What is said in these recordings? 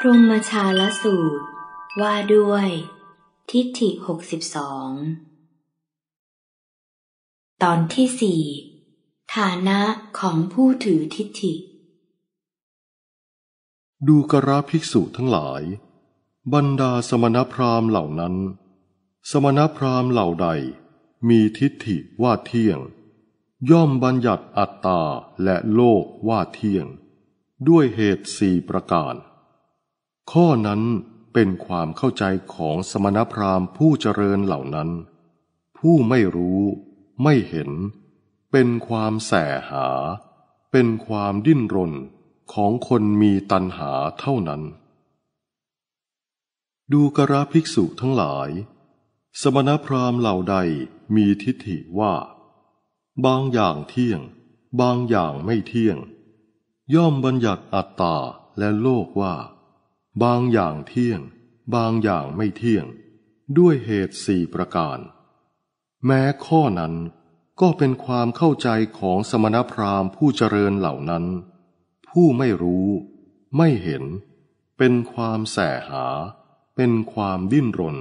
พรหมชาลสูตรว่าด้วย ทิฏฐิหกสิบสอง ตอนที่สี่ฐานะของผู้ถือทิฏฐิ ดูกราภิกษุทั้งหลาย บรรดาสมณพราหมณ์เหล่านั้น สมณพราหมณ์เหล่าใด มีทิฏฐิว่าเที่ยง ย่อมบัญญัติอัตตา และโลกว่าเที่ยง ด้วยเหตุสี่ประการข้อนั้นเป็นความเข้าใจของสมณพราหมณ์ผู้เจริญเหล่านั้น ผู้ไม่รู้ไม่เห็น เป็นความแสหา เป็นความดิ้นรนของคนมีตัณหาเท่านั้น ดูกระภิกษุทั้งหลาย สมณพราหมณ์เหล่าใดมีทิฏฐิว่า บางอย่างเที่ยง บางอย่างไม่เที่ยง ย่อมบัญญัติอัตตาและโลกว่าบางอย่างเที่ยง บางอย่างไม่เที่ยง ด้วยเหตุสี่ประการ แม้ข้อนั้นก็เป็นความเข้าใจของสมณพราหมณ์ผู้เจริญเหล่านั้น ผู้ไม่รู้ไม่เห็น เป็นความแสหา เป็นความดิ้นรน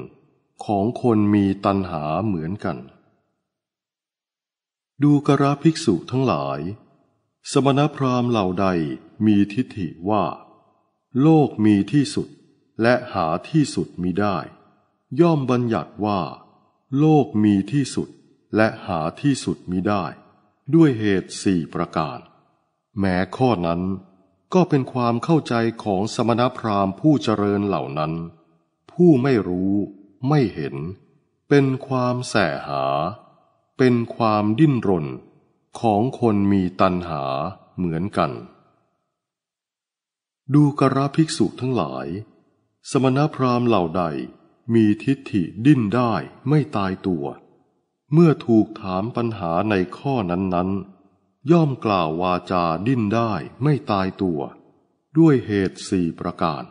ของคนมีตัณหาเหมือนกัน ดูกระภิกษุทั้งหลาย สมณพราหมณ์เหล่าใดมีทิฏฐิว่าโลกมีที่สุดและหาที่สุดมิได้ ย่อมบัญญัติว่า โลกมีที่สุดและหาที่สุดมิได้ ด้วยเหตุสี่ประการแม้ข้อนั้นก็เป็นความเข้าใจของสมณพราหมณ์ผู้เจริญเหล่านั้น ผู้ไม่รู้ไม่เห็น เป็นความแสหา เป็นความดิ้นรน ของคนมีตัณหาเหมือนกันดูกระภิกษุทั้งหลาย สมณพราหมณ์เหล่าใดมีทิฏฐิดิ้นได้ไม่ตายตัว เมื่อถูกถามปัญหาในข้อนั้นๆ ย่อมกล่าววาจาดิ้นได้ไม่ตายตัว ด้วยเหตุสี่ประการ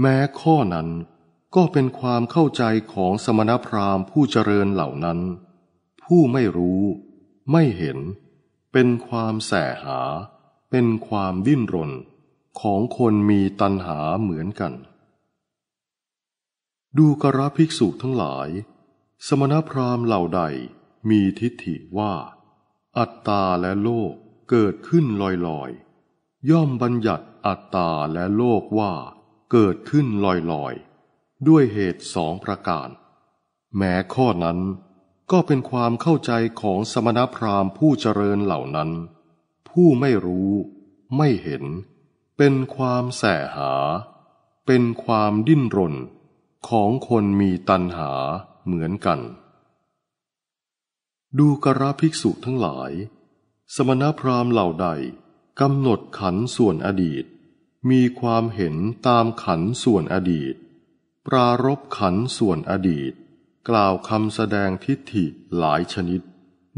แม้ข้อนั้นก็เป็นความเข้าใจของสมณพราหมณ์ผู้เจริญเหล่านั้น ผู้ไม่รู้ไม่เห็น เป็นความแสหา เป็นความดิ้นรนของคนมีตัณหาเหมือนกัน ดูกระภิกษุทั้งหลาย สมณพราหมณ์เหล่าใดมีทิฏฐิว่า อัตตาและโลกเกิดขึ้นลอยๆ ย่อมบัญญัติอัตตาและโลกว่า เกิดขึ้นลอยๆ ด้วยเหตุสองประการ แม้ข้อนั้นก็เป็นความเข้าใจของสมณพราหมณ์ผู้เจริญเหล่านั้น ผู้ไม่รู้ไม่เห็นเป็นความแสหา เป็นความดิ้นรน ของคนมีตัณหาเหมือนกัน ดูกระภิกษุทั้งหลาย สมณพราหมณ์เหล่าใดกำหนดขันส่วนอดีต มีความเห็นตามขันส่วนอดีต ปรารบขันส่วนอดีต กล่าวคำแสดงทิฏฐิหลายชนิด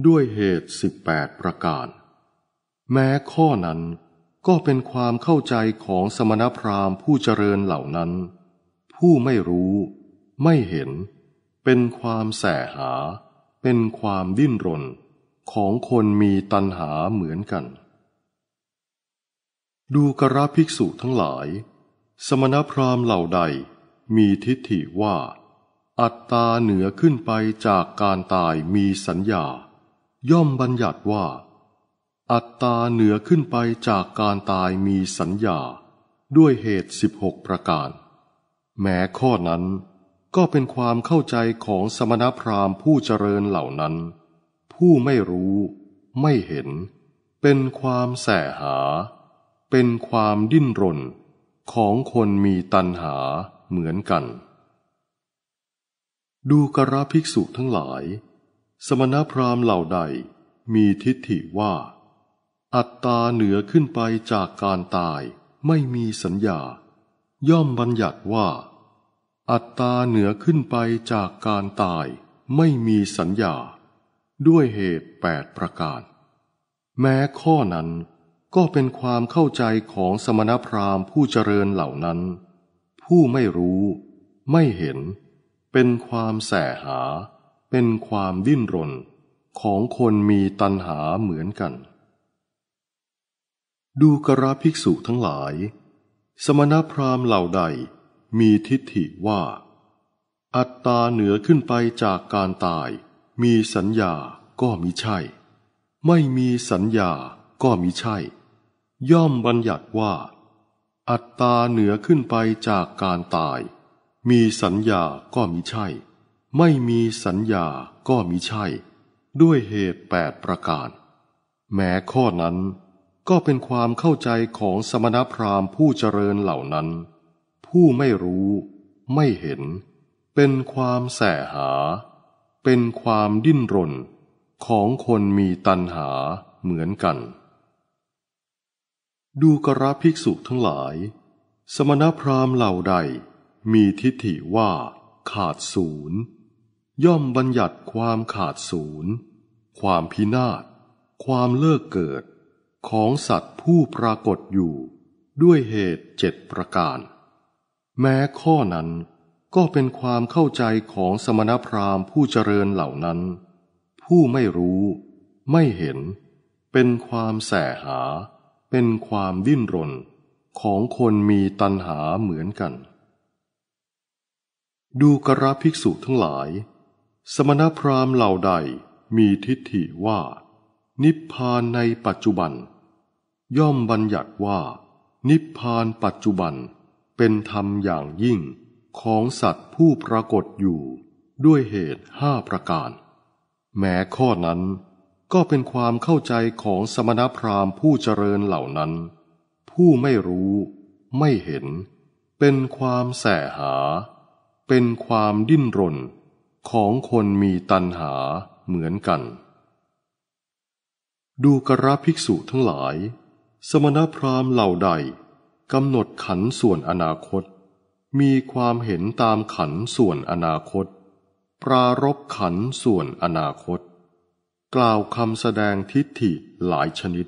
ด้วยเหตุสิบแปดประการ แม้ข้อนั้นก็เป็นความเข้าใจของสมณพราหมณ์ผู้เจริญเหล่านั้น ผู้ไม่รู้ไม่เห็นเป็นความแสหา เป็นความดิ้นรน ของคนมีตัณหาเหมือนกัน ดูกระภิกษุทั้งหลาย สมณพราหมณ์เหล่าใดมีทิฏฐิว่า อัตตาเหนือขึ้นไปจากการตายมีสัญญา ย่อมบัญญัติว่าอัตตาเหนือขึ้นไปจากการตายมีสัญญาด้วยเหตุสิบหกประการ แม้ข้อนั้นก็เป็นความเข้าใจของสมณพราหมณ์ผู้เจริญเหล่านั้น ผู้ไม่รู้ไม่เห็นเป็นความแสหา เป็นความดิ้นรนของคนมีตัณหาเหมือนกัน ดูกระภิกษุทั้งหลาย สมณพราหมณ์เหล่าใดมีทิฏฐิว่าอัตตาเหนือขึ้นไปจากการตายไม่มีสัญญา ย่อมบัญญัติว่า อัตตาเหนือขึ้นไปจากการตายไม่มีสัญญา ด้วยเหตุแปดประการ แม้ข้อนั้นก็เป็นความเข้าใจของสมณพราหมณ์ผู้เจริญเหล่านั้น ผู้ไม่รู้ ไม่เห็นเป็นความแสหา เป็นความดิ้นรน ของคนมีตัณหาเหมือนกันดูกระภิกษุทั้งหลาย สมณพราหมณ์เหล่าใดมีทิฏฐิว่า อัตตาเหนือขึ้นไปจากการตาย มีสัญญาก็มิใช่ ไม่มีสัญญาก็มิใช่ ย่อมบัญญัติว่า อัตตาเหนือขึ้นไปจากการตาย มีสัญญาก็มิใช่ ไม่มีสัญญาก็มิใช่ ด้วยเหตุแปดประการ แม้ข้อนั้นก็เป็นความเข้าใจของสมณพราหมณ์ผู้เจริญเหล่านั้น ผู้ไม่รู้ ไม่เห็น เป็นความแสหา เป็นความดิ้นรน ของคนมีตัณหาเหมือนกัน ดูกระภิกษุทั้งหลาย สมณพราหมณ์เหล่าใดมีทิฏฐิว่าขาดศูนย์ย่อมบัญญัติความขาดศูนย์ความพินาศ ความเลิกเกิดของสัตว์ผู้ปรากฏอยู่ด้วยเหตุเจ็ดประการ แม้ข้อนั้นก็เป็นความเข้าใจของสมณพราหมณ์ผู้เจริญเหล่านั้น ผู้ไม่รู้ไม่เห็นเป็นความแสหา เป็นความดิ้นรน ของคนมีตัณหาเหมือนกัน ดูกระภิกษุทั้งหลาย สมณพราหมณ์เหล่าใดมีทิฏฐิว่านิพพานในปัจจุบัน ย่อมบัญญัติว่า นิพพานปัจจุบันเป็นธรรมอย่างยิ่งของสัตว์ผู้ปรากฏอยู่ด้วยเหตุห้าประการแม้ข้อนั้น ก็เป็นความเข้าใจของสมณพราหมณ์ผู้เจริญเหล่านั้น ผู้ไม่รู้ไม่เห็นเป็นความแสหา เป็นความดิ้นรนของคนมีตัณหาเหมือนกันดูกระภิกษุทั้งหลาย สมณพราหมณ์เหล่าใดกำหนดขันส่วนอนาคต มีความเห็นตามขันส่วนอนาคต ปรารบขันส่วนอนาคต กล่าวคำแสดงทิฏฐิหลายชนิด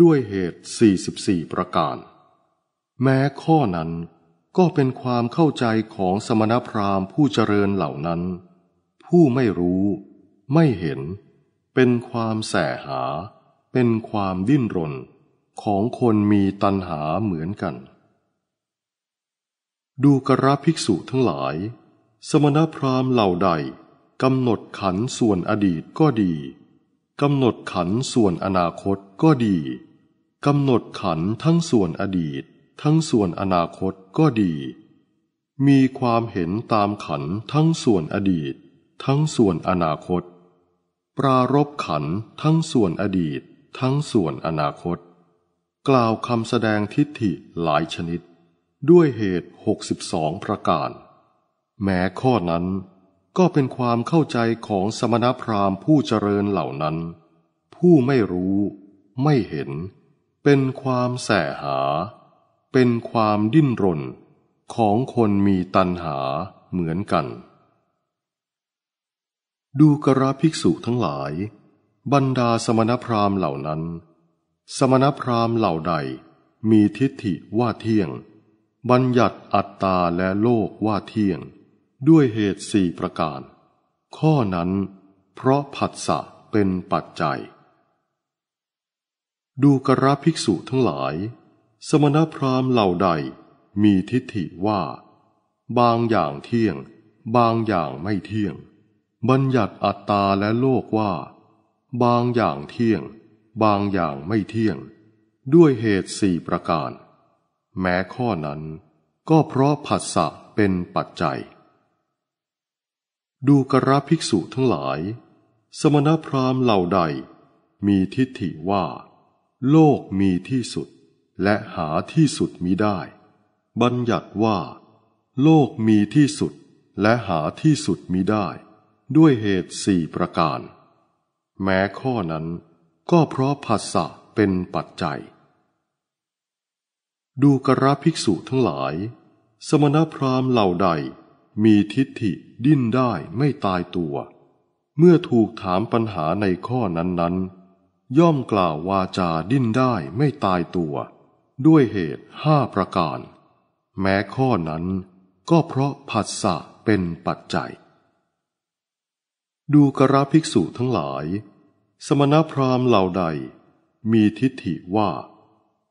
ด้วยเหตุ 44 ประการ แม้ข้อนั้นก็เป็นความเข้าใจของสมณพราหมณ์ผู้เจริญเหล่านั้น ผู้ไม่รู้ไม่เห็นเป็นความแสหา เป็นความดิ้นรน ของคนมีตัณหาเหมือนกัน ดูกระภิกษุทั้งหลาย สมณพราหมณ์เหล่าใดกำหนดขันส่วนอดีตก็ดีกำหนดขันส่วนอนาคตก็ดีกำหนดขันทั้งส่วนอดีต ทั้งส่วนอนาคตก็ดี มีความเห็นตามขันทั้งส่วนอดีต ทั้งส่วนอนาคตปรารบขันทั้งส่วนอดีตทั้งส่วนอนาคต กล่าวคำแสดงทิฏฐิหลายชนิดด้วยเหตุ 62 ประการ แม้ข้อนั้นก็เป็นความเข้าใจของสมณพราหมณ์ผู้เจริญเหล่านั้น ผู้ไม่รู้ไม่เห็นเป็นความแสหา เป็นความดิ้นรน ของคนมีตัณหาเหมือนกันดูกระภิกษุทั้งหลาย บรรดาสมณพราหมณ์เหล่านั้น สมณพราหมณ์เหล่าใดมีทิฏฐิว่าเที่ยง บัญญัติอัตตาและโลกว่าเที่ยง ด้วยเหตุสี่ประการ ข้อนั้นเพราะผัสสะเป็นปัจจัย ดูกระภิกษุทั้งหลาย สมณพราหมณ์เหล่าใดมีทิฏฐิว่า บางอย่างเที่ยง บางอย่างไม่เที่ยงบัญญัติอัตตาและโลกว่า บางอย่างเที่ยง บางอย่างไม่เที่ยง ด้วยเหตุสี่ประการ แม้ข้อนั้น ก็เพราะผัสสะเป็นปัจจัย ดูกระภิกษุทั้งหลาย สมณพราหมณ์เหล่าใด มีทิฏฐิว่า โลกมีที่สุดและหาที่สุดมิได้ บัญญัติว่า โลกมีที่สุดและหาที่สุดมิได้ด้วยเหตุสี่ประการ แม้ข้อนั้น ก็เพราะภาษะเป็นปัจจัย ดูกระภิกษุทั้งหลาย สมณพราหมณ์เหล่าใดมีทิฏฐิดิ้นได้ไม่ตายตัว เมื่อถูกถามปัญหาในข้อนั้นๆ ย่อมกล่าววาจาดิ้นได้ไม่ตายตัว ด้วยเหตุห้าประการ แม้ข้อนั้น ก็เพราะผัสสะเป็นปัจจัยดูกระภิกษุทั้งหลาย สมณพราหมณ์เหล่าใด มีทิฏฐิว่า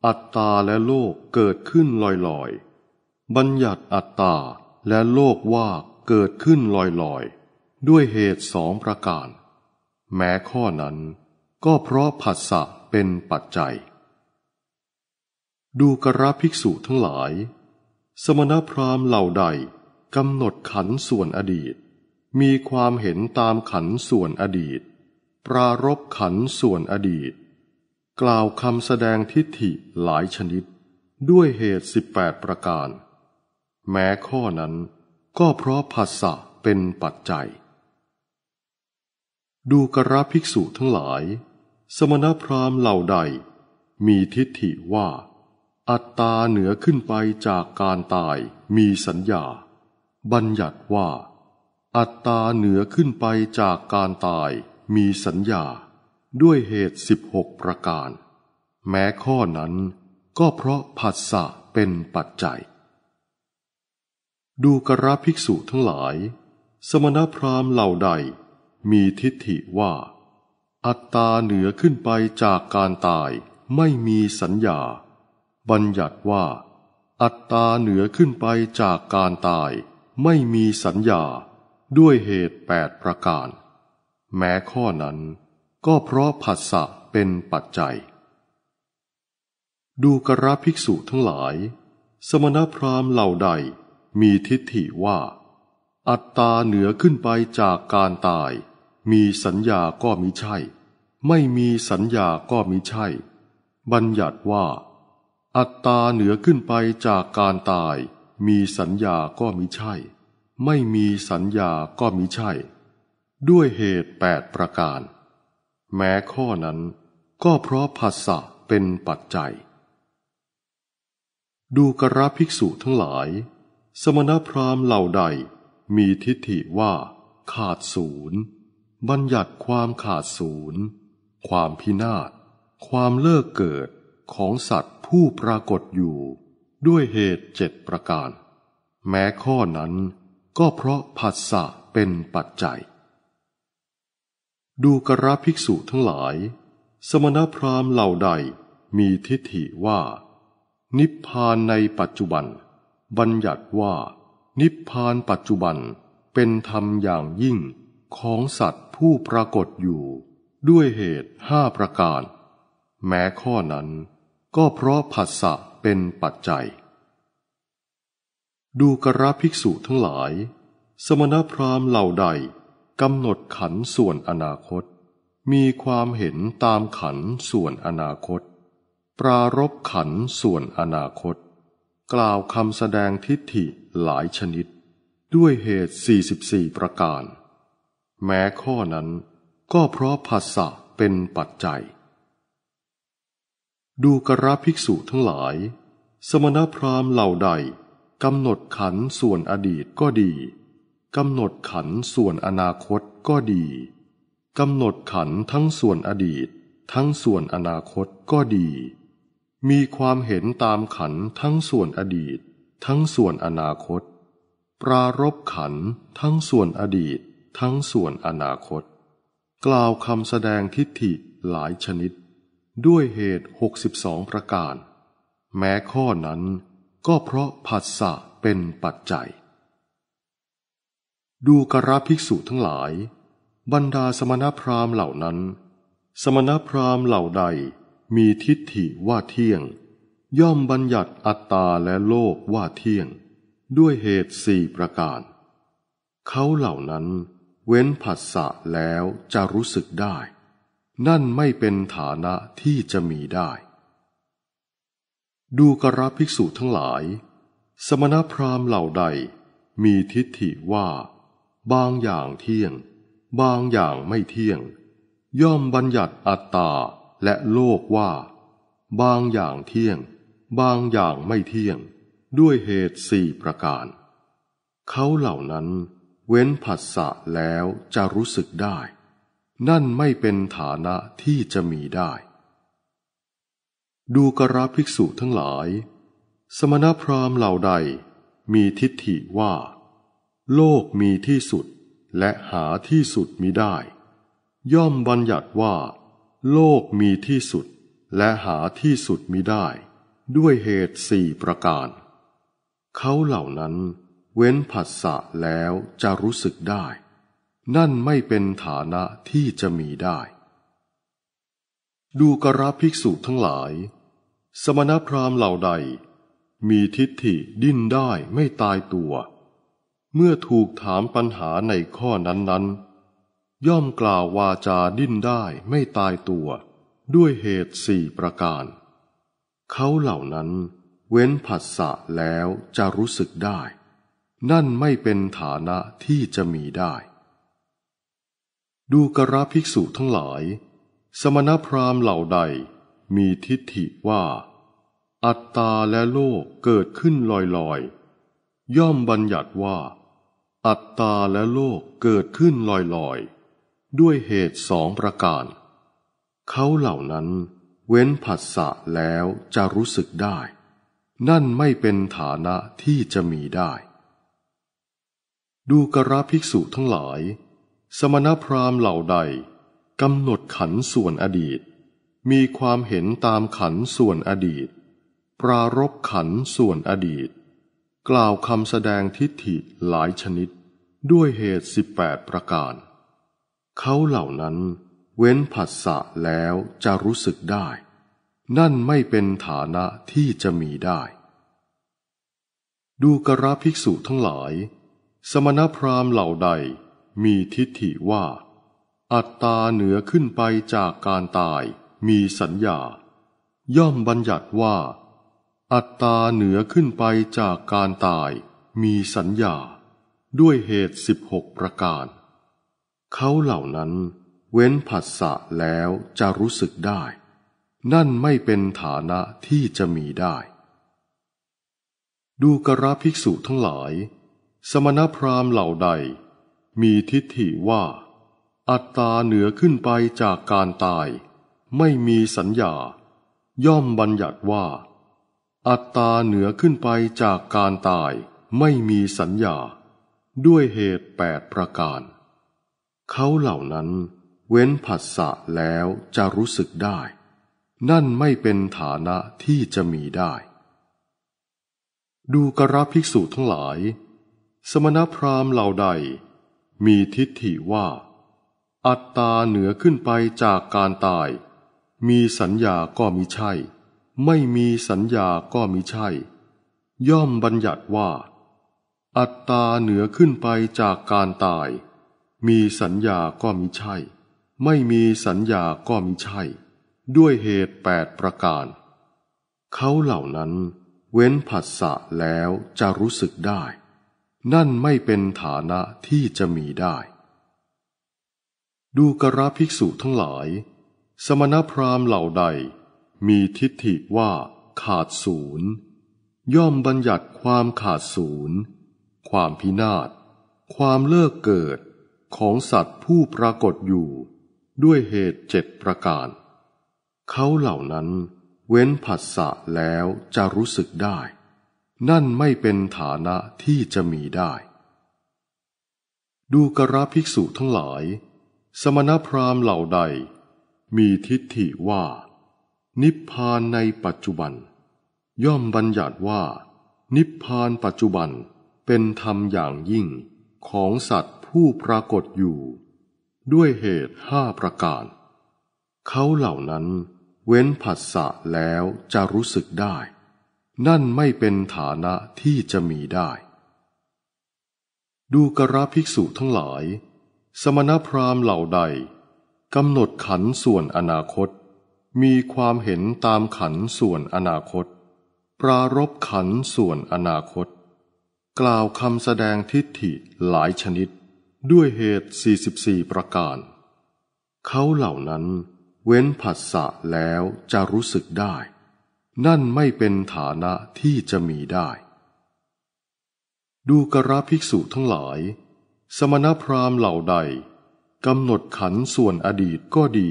อัตตาและโลกเกิดขึ้นลอยๆ บัญญัติอัตตาและโลกว่าเกิดขึ้นลอยๆ ด้วยเหตุสองประการ แม้ข้อนั้น ก็เพราะผัสสะเป็นปัจจัย ดูกระภิกษุทั้งหลาย สมณพราหมณ์เหล่าใด กำหนดขันส่วนอดีตมีความเห็นตามขันส่วนอดีต ปรารบขันส่วนอดีต กล่าวคำแสดงทิฏฐิหลายชนิด ด้วยเหตุ 18 ประการ แม้ข้อนั้นก็เพราะภาษะเป็นปัจจัย ดูกระภิกษุทั้งหลาย สมณพราหมณ์เหล่าใด มีทิฏฐิว่า อัตตาเหนือขึ้นไปจากการตายมีสัญญา บัญญัติว่าอัตตาเหนือขึ้นไปจากการตายมีสัญญา ด้วยเหตุสิบหกประการ แม้ข้อนั้นก็เพราะผัสสะเป็นปัจจัย ดูกระภิกษุทั้งหลาย สมณพราหมณ์เหล่าใดมีทิฏฐิว่า อัตตาเหนือขึ้นไปจากการตายไม่มีสัญญา บัญญัติว่า อัตตาเหนือขึ้นไปจากการตายไม่มีสัญญาด้วยเหตุแปดประการ แม้ข้อนั้น ก็เพราะผัสสะเป็นปัจจัย ดูกระภิกษุทั้งหลาย สมณพราหมณ์เหล่าใดมีทิฏฐิว่า อัตตาเหนือขึ้นไปจากการตาย มีสัญญาก็มิใช่ ไม่มีสัญญาก็มิใช่ บัญญัติว่า อัตตาเหนือขึ้นไปจากการตาย มีสัญญาก็มิใช่ไม่มีสัญญาก็มิใช่ ด้วยเหตุแปดประการ แม้ข้อนั้น ก็เพราะภาษะเป็นปัจจัย ดูกราภิกษุทั้งหลาย สมณพราหมณ์เหล่าใดมีทิฏฐิว่า ขาดศูนย์บัญญัติความขาดศูนย์ความพินาศความเลิกเกิดของสัตว์ผู้ปรากฏอยู่ด้วยเหตุเจ็ดประการ แม้ข้อนั้นก็เพราะผัสสะเป็นปัจจัย ดูกระภิกษุทั้งหลาย สมณพราหมณ์เหล่าใดมีทิฏฐิว่า นิพพานในปัจจุบัน บัญญัติว่า นิพพานปัจจุบันเป็นธรรมอย่างยิ่งของสัตว์ผู้ปรากฏอยู่ด้วยเหตุห้าประการ แม้ข้อนั้น ก็เพราะผัสสะเป็นปัจจัยดูกราภิกษุทั้งหลาย สมณพราหมณ์เหล่าใดกำหนดขันส่วนอนาคต มีความเห็นตามขันส่วนอนาคต ปรารบขันส่วนอนาคต กล่าวคำแสดงทิฏฐิหลายชนิด ด้วยเหตุ 44 ประการ แม้ข้อนั้นก็เพราะภาษะเป็นปัจจัย ดูกราภิกษุทั้งหลาย สมณพราหมณ์เหล่าใดกำหนดขันส่วนอดีตก็ดีกำหนดขันส่วนอนาคตก็ดีกำหนดขันทั้งส่วนอดีต ทั้งส่วนอนาคตก็ดี มีความเห็นตามขันทั้งส่วนอดีต ทั้งส่วนอนาคต ปรารบขันทั้งส่วนอดีตทั้งส่วนอนาคต กล่าวคำแสดงทิฏฐิหลายชนิด ด้วยเหตุ62ประการ แม้ข้อนั้นก็เพราะผัสสะเป็นปัจจัย ดูกราภิกษุทั้งหลาย บรรดาสมณพราหมณ์เหล่านั้น สมณพราหมณ์เหล่าใดมีทิฏฐิว่าเที่ยง ย่อมบัญญัติอัตตาและโลกว่าเที่ยง ด้วยเหตุสี่ประการ เขาเหล่านั้นเว้นผัสสะแล้วจะรู้สึกได้ นั่นไม่เป็นฐานะที่จะมีได้ดูกราภิกษุทั้งหลาย สมณพราหมณ์เหล่าใด มีทิฏฐิว่า บางอย่างเที่ยง บางอย่างไม่เที่ยง ย่อมบัญญัติอัตตาและโลกว่า บางอย่างเที่ยง บางอย่างไม่เที่ยง ด้วยเหตุสี่ประการ เขาเหล่านั้นเว้นผัสสะแล้วจะรู้สึกได้ นั่นไม่เป็นฐานะที่จะมีได้ดูกราภิกษุทั้งหลาย สมณพราหมณ์เหล่าใดมีทิฏฐิว่า โลกมีที่สุดและหาที่สุดมิได้ ย่อมบัญญัติว่า โลกมีที่สุดและหาที่สุดมิได้ ด้วยเหตุสี่ประการ เขาเหล่านั้นเว้นผัสสะแล้วจะรู้สึกได้ นั่นไม่เป็นฐานะที่จะมีได้ดูกราภิกษุทั้งหลาย สมณพราหมณ์เหล่าใด มีทิฏฐิดิ้นได้ไม่ตายตัว เมื่อถูกถามปัญหาในข้อนั้นๆ ย่อมกล่าววาจาดิ้นได้ไม่ตายตัว ด้วยเหตุสี่ประการ เขาเหล่านั้นเว้นผัสสะแล้วจะรู้สึกได้ นั่นไม่เป็นฐานะที่จะมีได้ ดูกราภิกษุทั้งหลายสมณพราหมณ์เหล่าใดมีทิฏฐิว่า อัตตาและโลกเกิดขึ้นลอยๆ ย่อมบัญญัติว่า อัตตาและโลกเกิดขึ้นลอยๆ ด้วยเหตุสองประการ เขาเหล่านั้นเว้นผัสสะแล้วจะรู้สึกได้ นั่นไม่เป็นฐานะที่จะมีได้ ดูกระภิกษุทั้งหลาย สมณพราหมณ์เหล่าใดกำหนดขันส่วนอดีต มีความเห็นตามขันส่วนอดีต ปรารบขันส่วนอดีต กล่าวคำแสดงทิฏฐิหลายชนิดด้วยเหตุสิบแปดประการ เขาเหล่านั้นเว้นผัสสะแล้วจะรู้สึกได้ นั่นไม่เป็นฐานะที่จะมีได้ ดูกระภิกษุทั้งหลาย สมณพราหมณ์เหล่าใดมีทิฏฐิว่าอัตตาเหนือขึ้นไปจากการตายมีสัญญา ย่อมบัญญัติว่า อัตตาเหนือขึ้นไปจากการตายมีสัญญา ด้วยเหตุสิบหกประการ เขาเหล่านั้นเว้นผัสสะแล้วจะรู้สึกได้ นั่นไม่เป็นฐานะที่จะมีได้ ดูกระภิกษุทั้งหลาย สมณพราหมณ์เหล่าใด มีทิฏฐิว่าอัตตาเหนือขึ้นไปจากการตายไม่มีสัญญา ย่อมบัญญัติว่า อัตตาเหนือขึ้นไปจากการตายไม่มีสัญญา ด้วยเหตุแปดประการ เขาเหล่านั้นเว้นผัสสะแล้วจะรู้สึกได้ นั่นไม่เป็นฐานะที่จะมีได้ ดูกระภิกษุทั้งหลาย สมณพราหมณ์เหล่าใดมีทิฏฐิว่าอัตตาเหนือขึ้นไปจากการตาย มีสัญญาก็มิใช่ ไม่มีสัญญาก็มิใช่ ย่อมบัญญัติว่า อัตตาเหนือขึ้นไปจากการตาย มีสัญญาก็มิใช่ ไม่มีสัญญาก็มิใช่ ด้วยเหตุแปดประการ เขาเหล่านั้นเว้นผัสสะแล้วจะรู้สึกได้ นั่นไม่เป็นฐานะที่จะมีได้ดูกระภิกษุทั้งหลาย สมณพราหมณ์เหล่าใด มีทิฏฐิว่าขาดศูนย์ย่อมบัญญัติความขาดศูนย์ ความพินาศ ความเลิกเกิดของสัตว์ผู้ปรากฏอยู่ด้วยเหตุเจ็ดประการ เขาเหล่านั้นเว้นผัสสะแล้วจะรู้สึกได้ นั่นไม่เป็นฐานะที่จะมีได้ ดูกระภิกษุทั้งหลายสมณพราหมณ์เหล่าใด มีทิฏฐิว่า นิพพานในปัจจุบัน ย่อมบัญญัติว่านิพพานปัจจุบันเป็นธรรมอย่างยิ่งของสัตว์ผู้ปรากฏอยู่ ด้วยเหตุห้าประการ เขาเหล่านั้นเว้นผัสสะแล้วจะรู้สึกได้ นั่นไม่เป็นฐานะที่จะมีได้ ดูกระภิกษุทั้งหลายสมณพราหมณ์เหล่าใดกำหนดขันส่วนอนาคต มีความเห็นตามขันส่วนอนาคต ปรารบขันส่วนอนาคต กล่าวคำแสดงทิฏฐิหลายชนิดด้วยเหตุ 44 ประการ เขาเหล่านั้นเว้นผัสสะแล้วจะรู้สึกได้ นั่นไม่เป็นฐานะที่จะมีได้ ดูกระภิกษุทั้งหลายสมณพราหมณ์เหล่าใดกำหนดขันส่วนอดีตก็ดี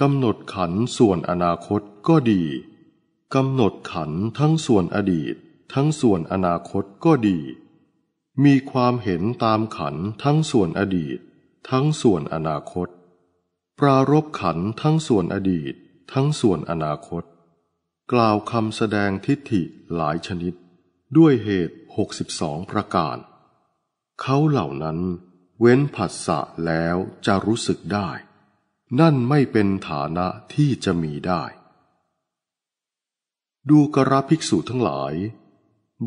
กำหนดขันส่วนอนาคตก็ดีกำหนดขันทั้งส่วนอดีตทั้งส่วนอนาคตก็ดี มีความเห็นตามขันทั้งส่วนอดีต ทั้งส่วนอนาคต ปรารบขันทั้งส่วนอดีตทั้งส่วนอนาคต กล่าวคำแสดงทิฏฐิหลายชนิด ด้วยเหตุ62ประการเขาเหล่านั้นเว้นผัสสะแล้วจะรู้สึกได้ นั่นไม่เป็นฐานะที่จะมีได้ ดูกระภิกษุทั้งหลาย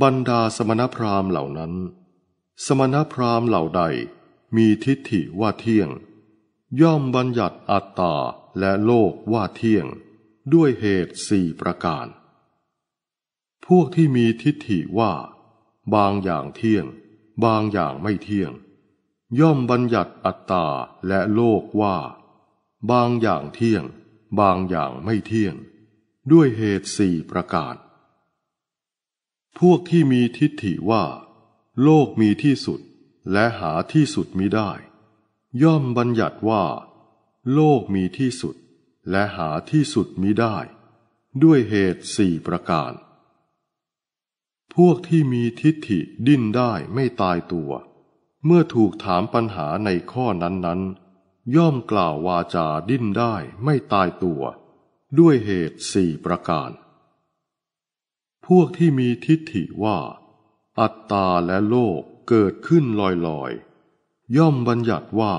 บรรดาสมณพราหมณ์เหล่านั้น สมณพราหมณ์เหล่าใดมีทิฏฐิว่าเที่ยง ย่อมบัญญัติอัตตา และโลกว่าเที่ยง ด้วยเหตุสี่ประการ พวกที่มีทิฏฐิว่า บางอย่างเที่ยงบางอย่างไม่เที่ยง ย่อมบัญญัติอัตตา และโลกว่า บางอย่างเที่ยง บางอย่างไม่เที่ยง ด้วยเหตุสี่ประการพวกที่มีทิฏฐิว่าโลกมีที่สุดและหาที่สุดมิได้ ย่อมบัญญัติว่าโลกมีที่สุด และหาที่สุดมิได้ ด้วยเหตุสี่ประการพวกที่มีทิฏฐิดิ้นได้ไม่ตายตัว เมื่อถูกถามปัญหาในข้อนั้นๆ ย่อมกล่าววาจาดิ้นได้ไม่ตายตัว ด้วยเหตุสี่ประการ พวกที่มีทิฏฐิว่า อัตตาและโลกเกิดขึ้นลอยๆ ย่อมบัญญัติว่า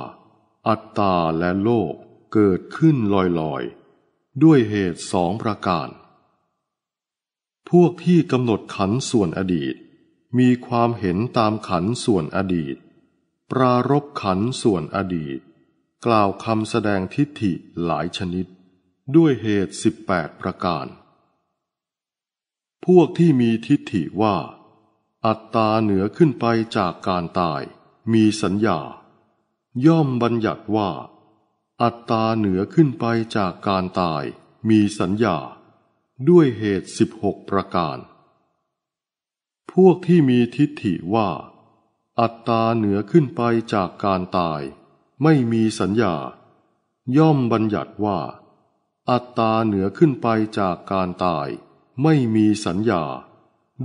อัตตาและโลกเกิดขึ้นลอยๆ ด้วยเหตุสองประการพวกที่กำหนดขันส่วนอดีต มีความเห็นตามขันส่วนอดีต ปรารบขันส่วนอดีต กล่าวคำแสดงทิฏฐิหลายชนิดด้วยเหตุ 18 ประการ พวกที่มีทิฏฐิว่า อัตตาเหนือขึ้นไปจากการตายมีสัญญา ย่อมบัญญัติว่า อัตตาเหนือขึ้นไปจากการตายมีสัญญาด้วยเหตุสิบหกประการ พวกที่มีทิฏฐิว่า อัตตาเหนือขึ้นไปจากการตาย ไม่มีสัญญา ย่อมบัญญัติว่า อัตตาเหนือขึ้นไปจากการตายไม่มีสัญญา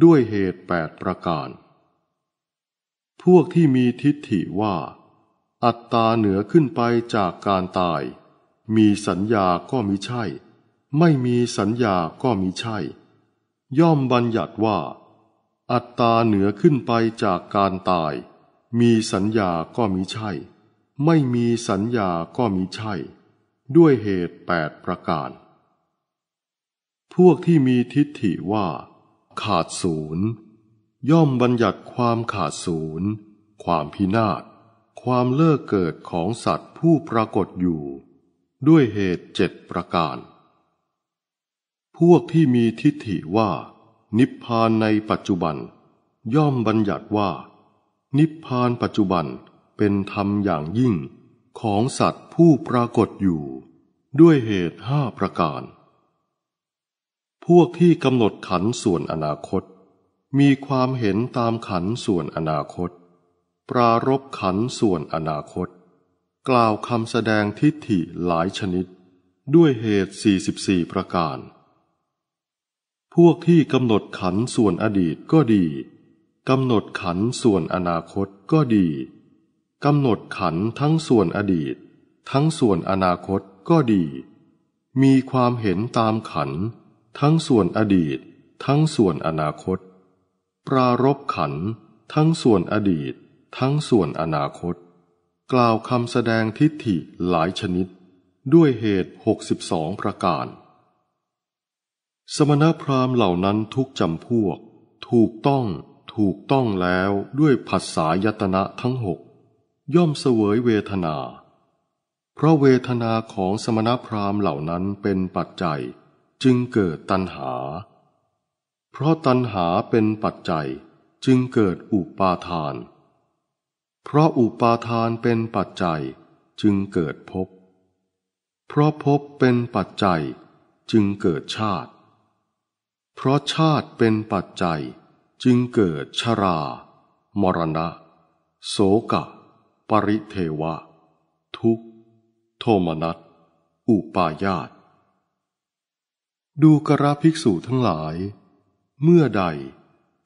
ด้วยเหตุแปดประการ พวกที่มีทิฏฐิว่า อัตตาเหนือขึ้นไปจากการตาย มีสัญญาก็มิใช่ไม่มีสัญญาก็มีใช่ ย่อมบัญญัติว่า อัตตาเหนือขึ้นไปจากการตาย มีสัญญาก็มีใช่ ไม่มีสัญญาก็มีใช่ ด้วยเหตุแปดประการ พวกที่มีทิฏฐิว่า ขาดศูนย์ย่อมบัญญัติความขาดศูนย์ความพินาศ ความเลิกเกิดของสัตว์ผู้ปรากฏอยู่ ด้วยเหตุเจ็ดประการพวกที่มีทิฏฐิว่านิพพานในปัจจุบันย่อมบัญญัติว่า นิพพานปัจจุบันเป็นธรรมอย่างยิ่งของสัตว์ผู้ปรากฏอยู่ ด้วยเหตุห้าประการ พวกที่กำหนดขันส่วนอนาคต มีความเห็นตามขันส่วนอนาคต ปรารบขันส่วนอนาคต กล่าวคำแสดงทิฏฐิหลายชนิดด้วยเหตุ 44 ประการพวกที่กำหนดขันส่วนอดีตก็ดีกำหนดขันส่วนอนาคตก็ดีกำหนดขันทั้งส่วนอดีต ทั้งส่วนอนาคตก็ดี มีความเห็นตามขัน ทั้งส่วนอดีต ทั้งส่วนอนาคต ปรารบขัน ทั้งส่วนอดีต ทั้งส่วนอนาคต กล่าวคำแสดงทิฏฐิหลายชนิดด้วยเหตุ 62 ประการสมณพราหมณ์เหล่านั้นทุกจำพวก ถูกต้อง ถูกต้องแล้วด้วยภาษายตนะทั้งหกย่อมเสวยเวทนา เพราะเวทนาของสมณพราหมณ์เหล่านั้นเป็นปัจจัยจึงเกิดตัณหา เพราะตัณหาเป็นปัจจัยจึงเกิดอุปาทาน เพราะอุปาทานเป็นปัจจัยจึงเกิดภพเพราะภพเป็นปัจจัยจึงเกิดชาติเพราะชาติเป็นปัจจัยจึงเกิดชรา มรณะ โสกะ ปริเทวะ ทุกโทมนัสอุปาญาต ดูกระภิกษุทั้งหลาย เมื่อใด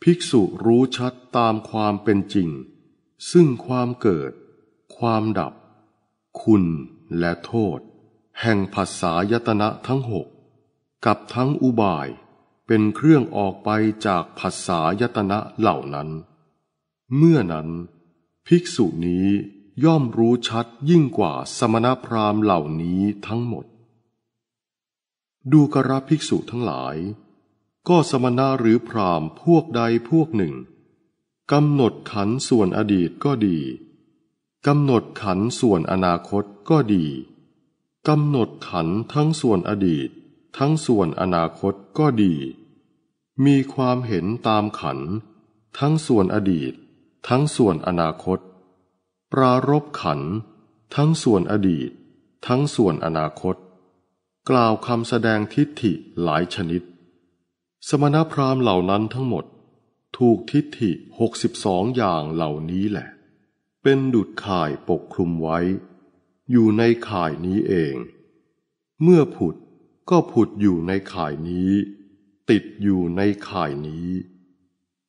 ภิกษุรู้ชัดตามความเป็นจริง ซึ่งความเกิด ความดับ คุณและโทษ แห่งภาษายตนะทั้งหก กับทั้งอุบายเป็นเครื่องออกไปจากภาษายตนะเหล่านั้น เมื่อนั้นภิกษุนี้ย่อมรู้ชัดยิ่งกว่าสมณพราหมณ์เหล่านี้ทั้งหมด ดูกระภิกษุทั้งหลายก็สมณะหรือพราหมณ์พวกใดพวกหนึ่งกำหนดขันส่วนอดีตก็ดีกำหนดขันส่วนอนาคตก็ดีกำหนดขันทั้งส่วนอดีตทั้งส่วนอนาคตก็ดีมีความเห็นตามขัน ทั้งส่วนอดีต ทั้งส่วนอนาคต ปรารบขัน ทั้งส่วนอดีต ทั้งส่วนอนาคต กล่าวคำแสดงทิฏฐิหลายชนิด สมณพราหมณ์เหล่านั้นทั้งหมด ถูกทิฏฐิหกสิบองอย่างเหล่านี้แหละ เป็นดุดข่ายปกคลุมไว้ อยู่ในข่ายนี้เอง เมื่อผุดก็ผุดอยู่ในข่ายนี้ติดอยู่ในข่ายนี้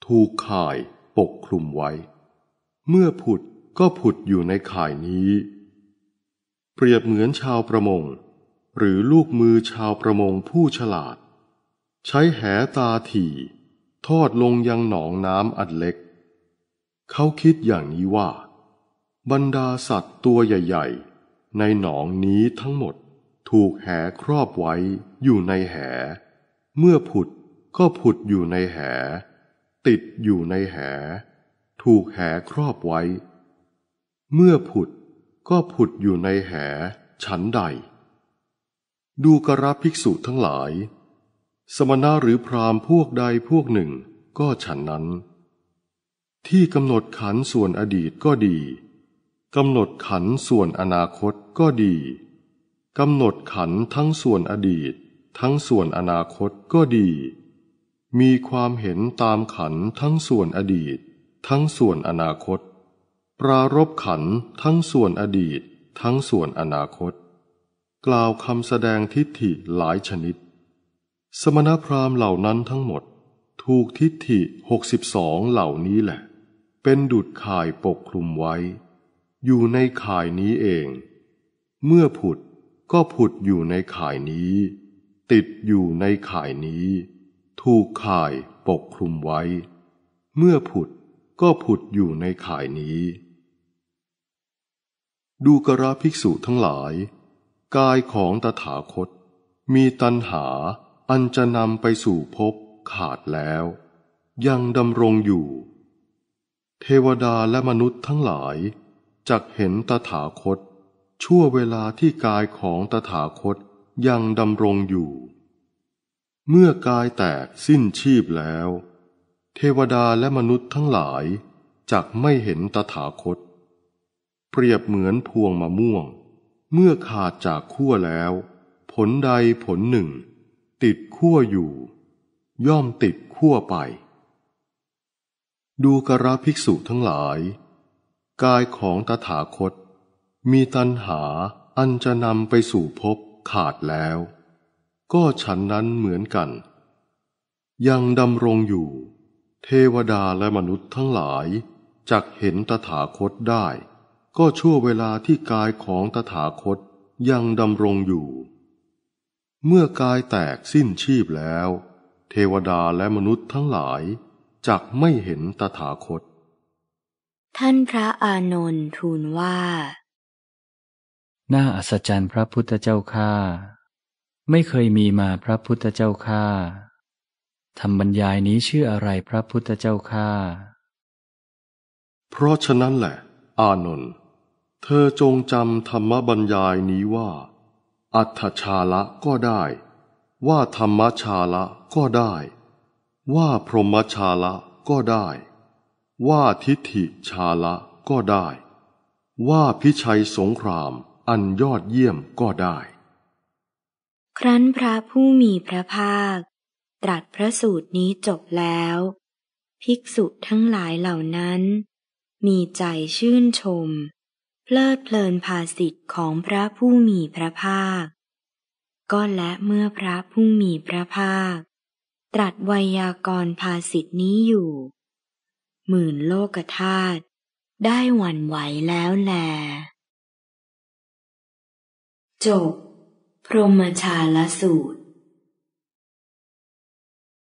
ถูกข่ายปกคลุมไว้ เมื่อผุดก็ผุดอยู่ในข่ายนี้ เปรียบเหมือนชาวประมง หรือลูกมือชาวประมงผู้ฉลาด ใช้แหตาถี่ ทอดลงยังหนองน้ำอันเล็ก เขาคิดอย่างนี้ว่า บรรดาสัตว์ตัวใหญ่ๆ ในหนองนี้ทั้งหมดถูกแหครอบไว้อยู่ในแหเมื่อผุดก็ผุดอยู่ในแหติดอยู่ในแหถูกแหครอบไว้ เมื่อผุดก็ผุดอยู่ในแหฉันใด ดูกระภิกษุทั้งหลาย สมณะหรือพราหมณ์พวกใดพวกหนึ่งก็ฉันนั้น ที่กำหนดขันส่วนอดีตก็ดีกำหนดขันส่วนอนาคตก็ดีกำหนดขันทั้งส่วนอดีตทั้งส่วนอนาคตก็ดี มีความเห็นตามขันทั้งส่วนอดีต ทั้งส่วนอนาคต ปรารบขันทั้งส่วนอดีต ทั้งส่วนอนาคต กล่าวคำแสดงทิฏฐิหลายชนิด สมณพราหมณ์เหล่านั้นทั้งหมดถูกทิฏฐิหกสิบองเหล่านี้แหละ เป็นดุดข่ายปกคลุมไว้ อยู่ในข่ายนี้เอง เมื่อผุดก็ผุดอยู่ในข่ายนี้ติดอยู่ในข่ายนี้ ถูกข่ายปกคลุมไว้ เมื่อผุดก็ผุดอยู่ในข่ายนี้ ดูกระภิกษุทั้งหลาย กายของตถาคต มีตัณหาอันจะนำไปสู่พบขาดแล้ว ยังดำรงอยู่ เทวดาและมนุษย์ทั้งหลาย จักเห็นตถาคต ชั่วเวลาที่กายของตถาคตยังดำรงอยู่ เมื่อกายแตกสิ้นชีพแล้ว เทวดาและมนุษย์ทั้งหลายจักไม่เห็นตถาคต เปรียบเหมือนพวงมะม่วง เมื่อขาดจากขั้วแล้ว ผลใดผลหนึ่ง ติดขั้วอยู่ ย่อมติดขั้วไป ดูกระภิกษุทั้งหลาย กายของตถาคต มีตัณหาอันจะนำไปสู่ภพขาดแล้วก็ฉันนั้นเหมือนกัน ยังดำรงอยู่ เทวดาและมนุษย์ทั้งหลายจักเห็นตถาคตได้ ก็ชั่วเวลาที่กายของตถาคตยังดำรงอยู่ เมื่อกายแตกสิ้นชีพแล้ว เทวดาและมนุษย์ทั้งหลายจักไม่เห็นตถาคต ท่านพระอานนท์ทูลว่าน่าอัศจรรย์พระพุทธเจ้าข้าไม่เคยมีมาพระพุทธเจ้าข้าธรรมบรรยายนี้ชื่ออะไรพระพุทธเจ้าข้าเพราะฉะนั้นแหละ อานนท์เธอจงจำธรรมบรรยายนี้ว่า อัฏชาละก็ได้ ว่าธรรมชาละก็ได้ ว่าพรหมชาละก็ได้ ว่าทิฏฐิชาละก็ได้ ว่าพิชัยสงครามอันยอดเยี่ยมก็ได้ ครั้นพระผู้มีพระภาค ตรัสพระสูตรนี้จบแล้ว ภิกษุทั้งหลายเหล่านั้น มีใจชื่นชม เพลิดเพลินภาสิทธิ์ของพระผู้มีพระภาคก็และเมื่อพระผู้มีพระภาค ตรัสไวยากรภาสิทธินี้อยู่หมื่นโลกธาตุได้หวั่นไหวแล้วแลจบพรหมชาลสูตร